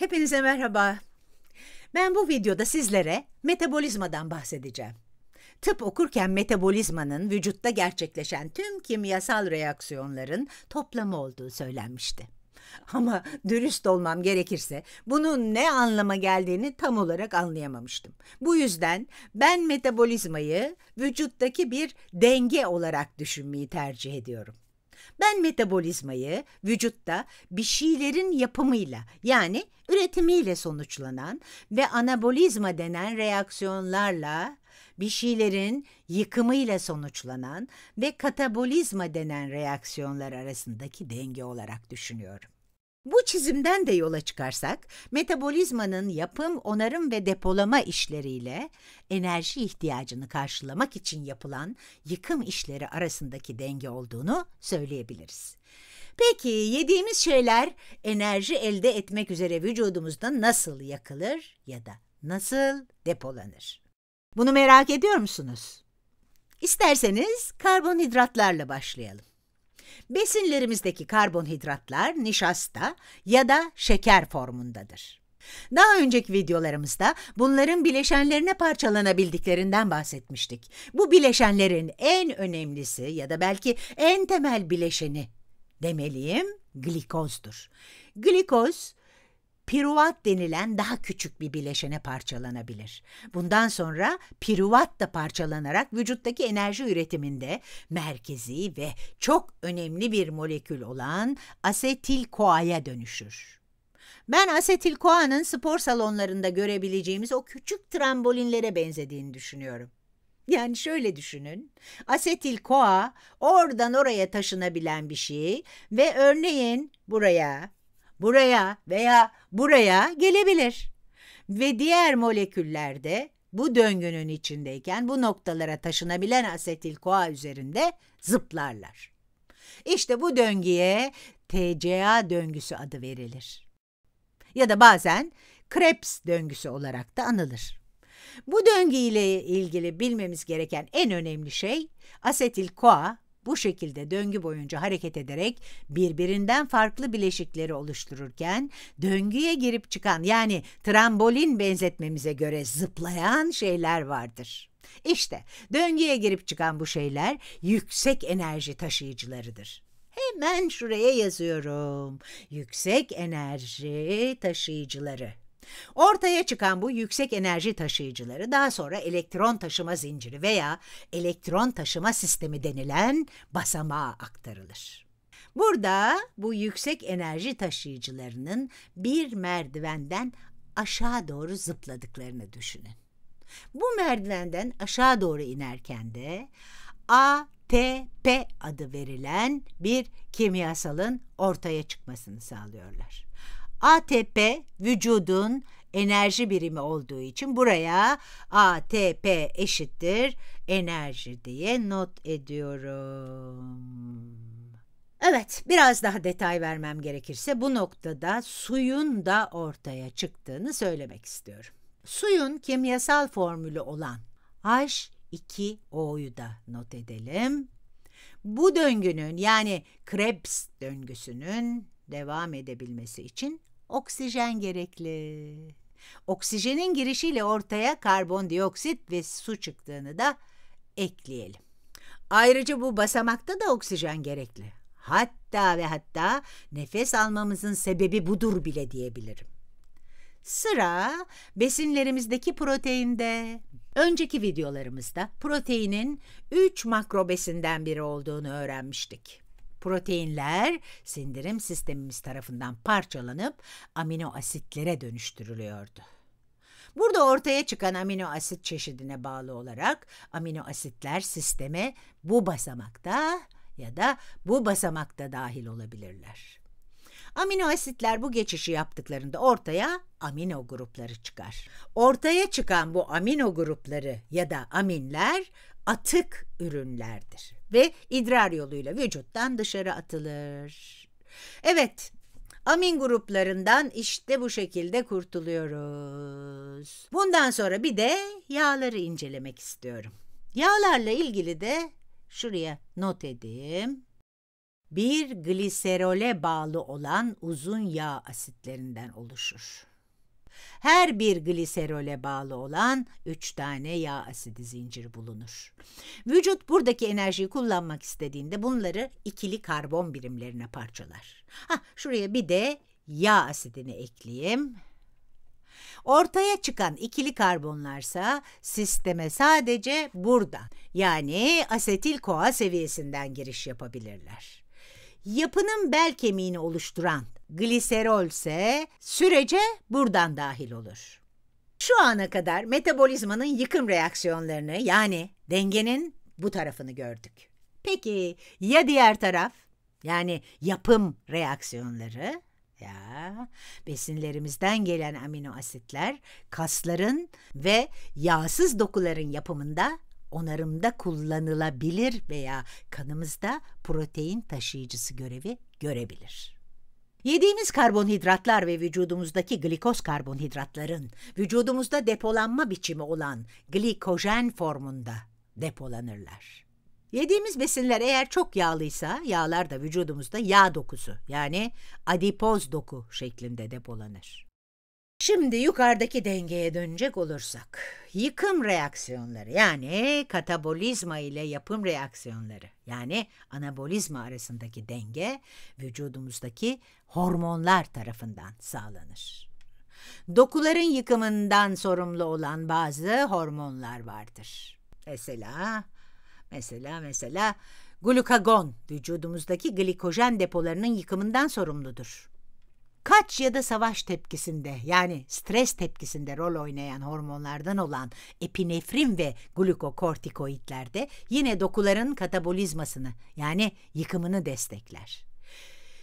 Hepinize merhaba. Ben bu videoda sizlere metabolizmadan bahsedeceğim. Tıp okurken metabolizmanın vücutta gerçekleşen tüm kimyasal reaksiyonların toplamı olduğu söylenmişti. Ama dürüst olmam gerekirse bunun ne anlama geldiğini tam olarak anlayamamıştım. Bu yüzden ben metabolizmayı vücuttaki bir denge olarak düşünmeyi tercih ediyorum. Ben metabolizmayı vücutta bir şeylerin yapımıyla yani üretimiyle sonuçlanan ve anabolizma denen reaksiyonlarla bir şeylerin yıkımıyla sonuçlanan ve katabolizma denen reaksiyonlar arasındaki denge olarak düşünüyorum. Bu çizimden de yola çıkarsak, metabolizmanın yapım, onarım ve depolama işleriyle enerji ihtiyacını karşılamak için yapılan yıkım işleri arasındaki denge olduğunu söyleyebiliriz. Peki yediğimiz şeyler enerji elde etmek üzere vücudumuzda nasıl yakılır ya da nasıl depolanır? Bunu merak ediyor musunuz? İsterseniz karbonhidratlarla başlayalım. Besinlerimizdeki karbonhidratlar nişasta ya da şeker formundadır. Daha önceki videolarımızda bunların bileşenlerine parçalanabildiklerinden bahsetmiştik. Bu bileşenlerin en önemlisi ya da belki en temel bileşeni demeliyim glikozdur. Glikoz piruvat denilen daha küçük bir bileşene parçalanabilir. Bundan sonra piruvat da parçalanarak vücuttaki enerji üretiminde merkezi ve çok önemli bir molekül olan asetil koaya dönüşür. Ben asetil koanın spor salonlarında görebileceğimiz o küçük trambolinlere benzediğini düşünüyorum. Yani şöyle düşünün. Asetil koa oradan oraya taşınabilen bir şey ve örneğin buraya buraya veya buraya gelebilir. Ve diğer moleküllerde bu döngünün içindeyken bu noktalara taşınabilen asetil koa üzerinde zıplarlar. İşte bu döngüye TCA döngüsü adı verilir. Ya da bazen Krebs döngüsü olarak da anılır. Bu döngü ile ilgili bilmemiz gereken en önemli şey asetil koa bu şekilde döngü boyunca hareket ederek birbirinden farklı bileşikleri oluştururken döngüye girip çıkan yani trambolin benzetmemize göre zıplayan şeyler vardır. İşte döngüye girip çıkan bu şeyler yüksek enerji taşıyıcılarıdır. Hemen şuraya yazıyorum. Yüksek enerji taşıyıcıları. Ortaya çıkan bu yüksek enerji taşıyıcıları daha sonra elektron taşıma zinciri veya elektron taşıma sistemi denilen basamağa aktarılır. Burada bu yüksek enerji taşıyıcılarının bir merdivenden aşağı doğru zıpladıklarını düşünün. Bu merdivenden aşağı doğru inerken de ATP adı verilen bir kimyasalın ortaya çıkmasını sağlıyorlar. ATP vücudun enerji birimi olduğu için buraya ATP eşittir enerji diye not ediyorum. Evet, biraz daha detay vermem gerekirse bu noktada suyun da ortaya çıktığını söylemek istiyorum. Suyun kimyasal formülü olan H2O'yu da not edelim. Bu döngünün yani Krebs döngüsünün devam edebilmesi için oksijen gerekli. Oksijenin girişiyle ortaya karbondioksit ve su çıktığını da ekleyelim. Ayrıca bu basamakta da oksijen gerekli. Hatta ve hatta nefes almamızın sebebi budur bile diyebilirim. Sıra besinlerimizdeki proteinde. Önceki videolarımızda proteinin 3 makrobesinden biri olduğunu öğrenmiştik. Proteinler sindirim sistemimiz tarafından parçalanıp amino asitlere dönüştürülüyordu. Burada ortaya çıkan amino asit çeşidine bağlı olarak amino asitler sisteme bu basamakta ya da bu basamakta dahil olabilirler. Amino asitler bu geçişi yaptıklarında ortaya amino grupları çıkar. Ortaya çıkan bu amino grupları ya da aminler atık ürünlerdir ve idrar yoluyla vücuttan dışarı atılır. Evet, amin gruplarından işte bu şekilde kurtuluyoruz. Bundan sonra bir de yağları incelemek istiyorum. Yağlarla ilgili de şuraya not edeyim. Bir gliserole bağlı olan uzun yağ asitlerinden oluşur her bir gliserole bağlı olan 3 tane yağ asidi zinciri bulunur. Vücut buradaki enerjiyi kullanmak istediğinde bunları ikili karbon birimlerine parçalar. Ha, şuraya bir de yağ asidini ekleyeyim. Ortaya çıkan ikili karbonlarsa sisteme sadece buradan yani asetil koa seviyesinden giriş yapabilirler. Yapının bel kemiğini oluşturan gliserol ise sürece buradan dahil olur. Şu ana kadar metabolizmanın yıkım reaksiyonlarını yani dengenin bu tarafını gördük. Peki ya diğer taraf? Yani yapım reaksiyonları? Ya besinlerimizden gelen amino asitler kasların ve yağsız dokuların yapımında onarımda kullanılabilir veya kanımızda protein taşıyıcısı görevi görebilir. Yediğimiz karbonhidratlar ve vücudumuzdaki glikoz karbonhidratların vücudumuzda depolanma biçimi olan glikojen formunda depolanırlar. Yediğimiz besinler eğer çok yağlıysa yağlar da vücudumuzda yağ dokusu yani adipoz doku şeklinde depolanır. Şimdi yukarıdaki dengeye dönecek olursak, yıkım reaksiyonları yani katabolizma ile yapım reaksiyonları yani anabolizma arasındaki denge vücudumuzdaki hormonlar tarafından sağlanır. Dokuların yıkımından sorumlu olan bazı hormonlar vardır. Mesela mesela mesela glukagon vücudumuzdaki glikojen depolarının yıkımından sorumludur kaç ya da savaş tepkisinde yani stres tepkisinde rol oynayan hormonlardan olan epinefrin ve glukokortikoidlerde yine dokuların katabolizmasını yani yıkımını destekler.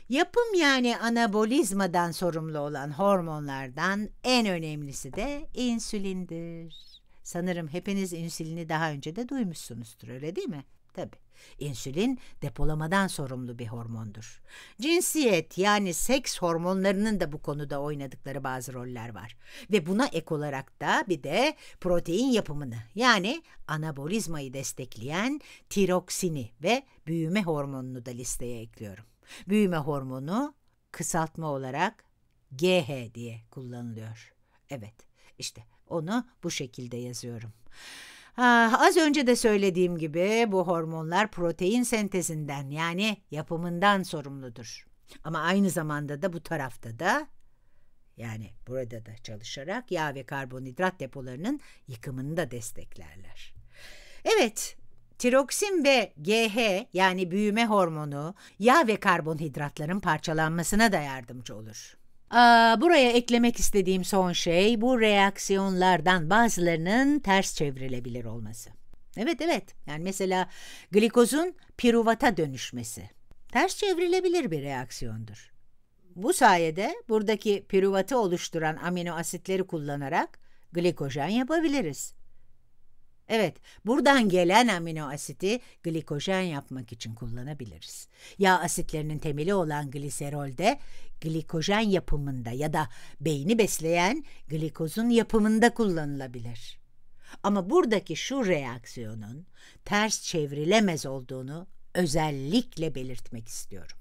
Yapım yani anabolizmadan sorumlu olan hormonlardan en önemlisi de insülindir. Sanırım hepiniz insülini daha önce de duymuşsunuzdur öyle değil mi? Tabi. İnsülin depolamadan sorumlu bir hormondur. Cinsiyet yani seks hormonlarının da bu konuda oynadıkları bazı roller var. Ve buna ek olarak da bir de protein yapımını yani anabolizmayı destekleyen tiroksini ve büyüme hormonunu da listeye ekliyorum. Büyüme hormonu kısaltma olarak GH diye kullanılıyor. Evet işte onu bu şekilde yazıyorum. Aa, az önce de söylediğim gibi bu hormonlar protein sentezinden yani yapımından sorumludur. Ama aynı zamanda da bu tarafta da yani burada da çalışarak yağ ve karbonhidrat depolarının yıkımını da desteklerler. Evet, tiroksin ve GH yani büyüme hormonu yağ ve karbonhidratların parçalanmasına da yardımcı olur. Aa, buraya eklemek istediğim son şey bu reaksiyonlardan bazılarının ters çevrilebilir olması. Evet evet yani mesela glikozun piruvata dönüşmesi ters çevrilebilir bir reaksiyondur. Bu sayede buradaki piruvatı oluşturan amino asitleri kullanarak glikojen yapabiliriz. Evet, buradan gelen amino asiti glikojen yapmak için kullanabiliriz. Yağ asitlerinin temeli olan de glikojen yapımında ya da beyni besleyen glikozun yapımında kullanılabilir. Ama buradaki şu reaksiyonun ters çevrilemez olduğunu özellikle belirtmek istiyorum.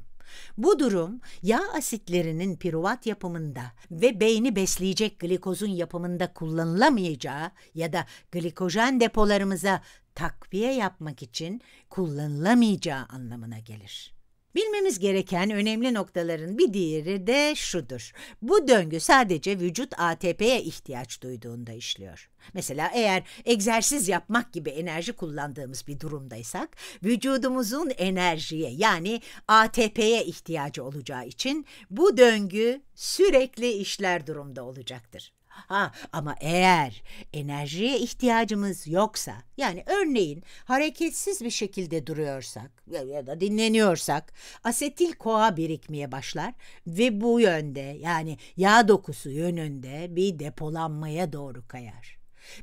Bu durum yağ asitlerinin piruvat yapımında ve beyni besleyecek glikozun yapımında kullanılamayacağı ya da glikojen depolarımıza takviye yapmak için kullanılamayacağı anlamına gelir. Bilmemiz gereken önemli noktaların bir diğeri de şudur. Bu döngü sadece vücut ATP'ye ihtiyaç duyduğunda işliyor. Mesela eğer egzersiz yapmak gibi enerji kullandığımız bir durumdaysak, vücudumuzun enerjiye yani ATP'ye ihtiyacı olacağı için bu döngü sürekli işler durumda olacaktır. Ha ama eğer enerjiye ihtiyacımız yoksa yani örneğin hareketsiz bir şekilde duruyorsak ya, ya da dinleniyorsak asetil koa birikmeye başlar ve bu yönde yani yağ dokusu yönünde bir depolanmaya doğru kayar.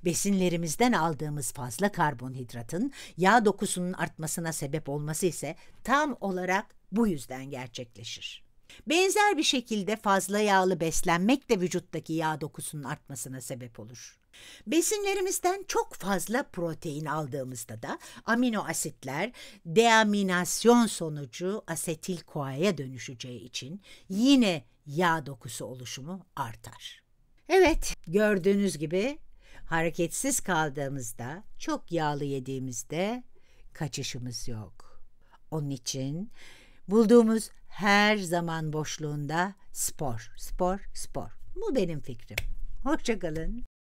Besinlerimizden aldığımız fazla karbonhidratın yağ dokusunun artmasına sebep olması ise tam olarak bu yüzden gerçekleşir. Benzer bir şekilde fazla yağlı beslenmek de vücuttaki yağ dokusunun artmasına sebep olur. Besinlerimizden çok fazla protein aldığımızda da amino asitler deaminasyon sonucu asetil koaya dönüşeceği için yine yağ dokusu oluşumu artar. Evet, gördüğünüz gibi hareketsiz kaldığımızda, çok yağlı yediğimizde kaçışımız yok. Onun için bulduğumuz her zaman boşluğunda spor, spor, spor. Bu benim fikrim. Hoşçakalın.